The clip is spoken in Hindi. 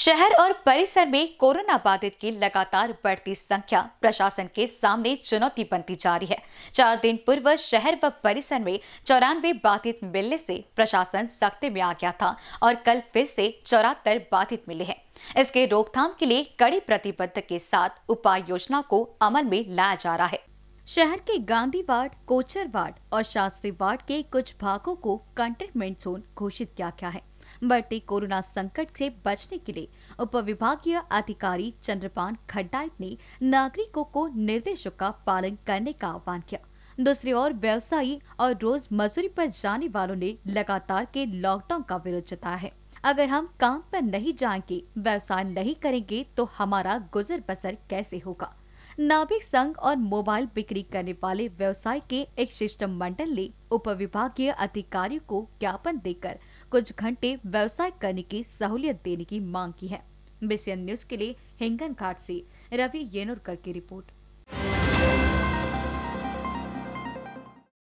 शहर और परिसर में कोरोना बाधित की लगातार बढ़ती संख्या प्रशासन के सामने चुनौती बनती जा रही है चार दिन पूर्व शहर व परिसर में चौरानवे बाधित मिलने से प्रशासन सख्ते में आ गया था और कल फिर से चौरातर बाधित मिले हैं इसके रोकथाम के लिए कड़ी प्रतिबद्ध के साथ उपाय योजना को अमल में लाया जा रहा है शहर के गांधी वार्ड कोचर वार्ड और शास्त्री वार्ड के कुछ भागों को कंटेनमेंट जोन घोषित किया गया है बढ़ते कोरोना संकट से बचने के लिए उप विभागीय अधिकारी चंद्रपान खड्डाइट ने नागरिकों को निर्देशों का पालन करने का आह्वान किया दूसरी ओर व्यवसायी और रोज मजूरी पर जाने वालों ने लगातार के लॉकडाउन का विरोध जताया है अगर हम काम पर नहीं जाएंगे व्यवसाय नहीं करेंगे तो हमारा गुजर बसर कैसे होगा नाभिक संघ और मोबाइल बिक्री करने वाले व्यवसाय के एक शिष्टमंडल ने उप विभागीय अधिकारियों को ज्ञापन देकर कुछ घंटे व्यवसाय करने की सहूलियत देने की मांग की है बीसीएन न्यूज के लिए हिंगन घाट ऐसी रवि येनुरकर की रिपोर्ट